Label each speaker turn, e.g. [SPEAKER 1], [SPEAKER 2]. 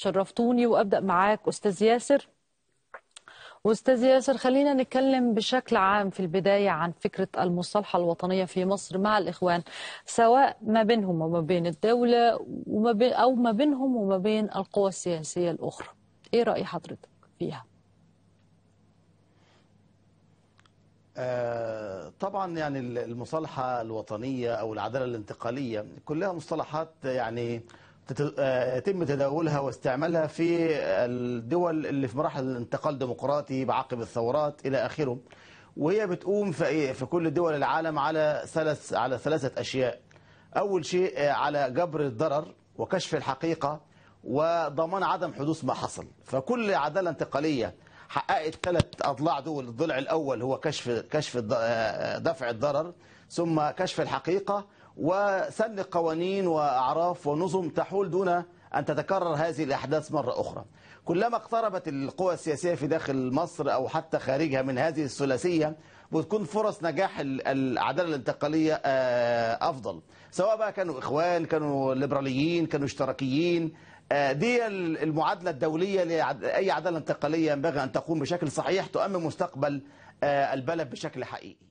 [SPEAKER 1] شرفتوني وابدا معاك استاذ ياسر واستاذ ياسر خلينا نتكلم بشكل عام في البدايه عن فكره المصالحه الوطنيه في مصر مع الاخوان سواء ما بينهم وما بين الدوله وما بين او ما بينهم وما بين القوى السياسيه الاخرى ايه راي حضرتك فيها
[SPEAKER 2] آه، طبعا يعني المصالحه الوطنيه او العداله الانتقاليه كلها مصطلحات يعني آه، يتم تداولها واستعمالها في الدول اللي في مراحل الانتقال الديمقراطي بعقب الثورات الى اخره وهي بتقوم في ايه في كل دول العالم على ثلاث على ثلاثه اشياء اول شيء آه، على جبر الضرر وكشف الحقيقه وضمان عدم حدوث ما حصل فكل عداله انتقاليه حققت ثلاث اضلاع دول الضلع الاول هو كشف كشف آه، دفع الضرر ثم كشف الحقيقه وسن قوانين واعراف ونظم تحول دون أن تتكرر هذه الأحداث مرة أخرى كلما اقتربت القوى السياسية في داخل مصر أو حتى خارجها من هذه الثلاثية بتكون فرص نجاح العداله الانتقاليه آه، افضل سواء بقى كانوا اخوان كانوا ليبراليين كانوا اشتراكيين آه، دي المعادله الدوليه لاي عداله انتقاليه ينبغي ان تقوم بشكل صحيح تؤمن مستقبل آه، البلد بشكل حقيقي